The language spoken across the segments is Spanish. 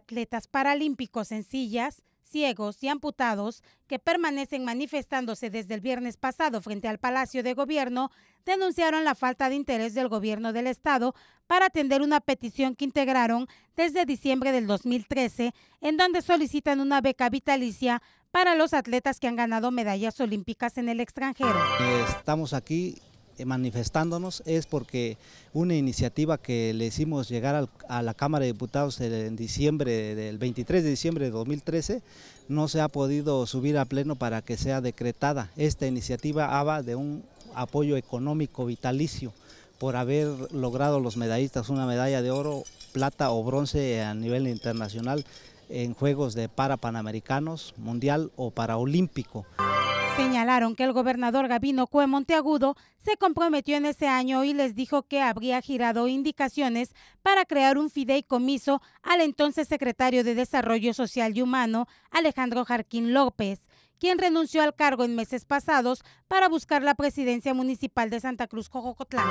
atletas paralímpicos sencillas, ciegos y amputados que permanecen manifestándose desde el viernes pasado frente al Palacio de Gobierno denunciaron la falta de interés del gobierno del estado para atender una petición que integraron desde diciembre del 2013 en donde solicitan una beca vitalicia para los atletas que han ganado medallas olímpicas en el extranjero. Estamos aquí eh, manifestándonos es porque una iniciativa que le hicimos llegar a la Cámara de Diputados en diciembre, del 23 de diciembre de 2013, no se ha podido subir a pleno para que sea decretada. Esta iniciativa habla de un apoyo económico vitalicio por haber logrado los medallistas una medalla de oro, plata o bronce a nivel internacional en Juegos de Para Panamericanos, Mundial o Paraolímpico. Señalaron que el gobernador Gabino Cue Monteagudo se comprometió en ese año y les dijo que habría girado indicaciones para crear un fideicomiso al entonces secretario de Desarrollo Social y Humano, Alejandro Jarquín López, quien renunció al cargo en meses pasados para buscar la presidencia municipal de Santa Cruz, Cojocotlán.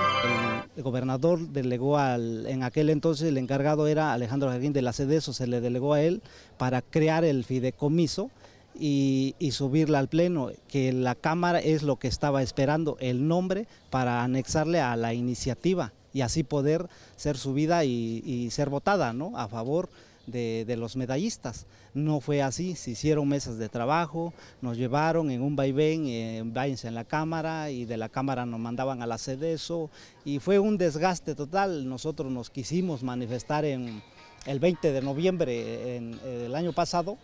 El gobernador delegó al, en aquel entonces el encargado era Alejandro Jarquín de la eso se le delegó a él para crear el fideicomiso y, subirla al Pleno, que la Cámara es lo que estaba esperando, el nombre para anexarle a la iniciativa y así poder ser subida y, ser votada a favor de, los medallistas. No fue así, se hicieron mesas de trabajo, nos llevaron en un vaivén, en, eh, en la Cámara y de la Cámara nos mandaban a la CEDESO y fue un desgaste total. Nosotros nos quisimos manifestar en el 20 de noviembre eh, del año pasado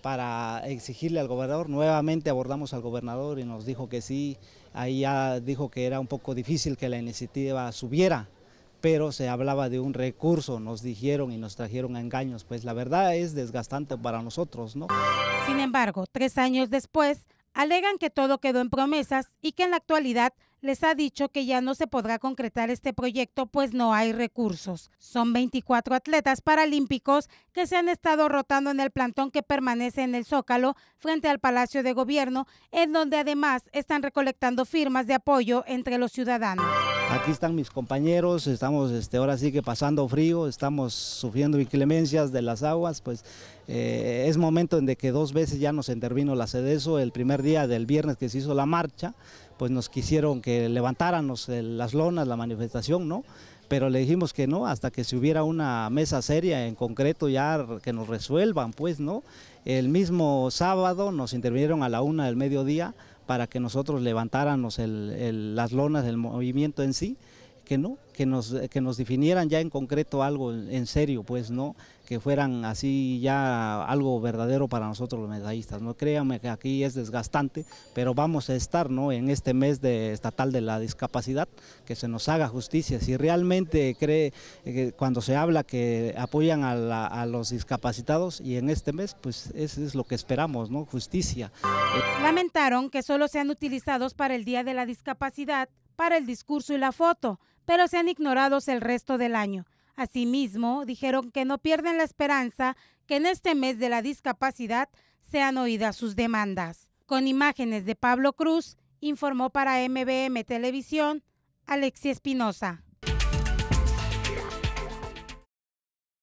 para exigirle al gobernador. Nuevamente abordamos al gobernador y nos dijo que sí. Ahí ya dijo que era un poco difícil que la iniciativa subiera, pero se hablaba de un recurso, nos dijeron y nos trajeron engaños. Pues la verdad es desgastante para nosotros, ¿no? Sin embargo, tres años después, alegan que todo quedó en promesas y que en la actualidad les ha dicho que ya no se podrá concretar este proyecto pues no hay recursos. Son 24 atletas paralímpicos que se han estado rotando en el plantón que permanece en el Zócalo frente al Palacio de Gobierno, en donde además están recolectando firmas de apoyo entre los ciudadanos. Aquí están mis compañeros, estamos este, ahora sí que pasando frío, estamos sufriendo inclemencias de las aguas, pues eh, es momento en que dos veces ya nos intervino la CEDESO, el primer día del viernes que se hizo la marcha, pues nos quisieron que levantáramos eh, las lonas, la manifestación, ¿no? pero le dijimos que no, hasta que se hubiera una mesa seria en concreto ya que nos resuelvan, pues, ¿no? El mismo sábado nos intervinieron a la una del mediodía para que nosotros levantáramos las lonas del movimiento en sí que no, que nos, eh, que nos definieran ya en concreto algo en serio, pues no, que fueran así ya algo verdadero para nosotros los medallistas, no créanme que aquí es desgastante, pero vamos a estar ¿no? en este mes de estatal de la discapacidad, que se nos haga justicia, si realmente cree, eh, que cuando se habla que apoyan a, los discapacitados y en este mes, pues eso es lo que esperamos, ¿no? justicia. Lamentaron que solo sean utilizados para el Día de la Discapacidad para el discurso y la foto, pero sean ignorados el resto del año. Asimismo, dijeron que no pierden la esperanza que en este mes de la discapacidad sean oídas sus demandas. Con imágenes de Pablo Cruz, informó para MBM Televisión Alexia Espinosa.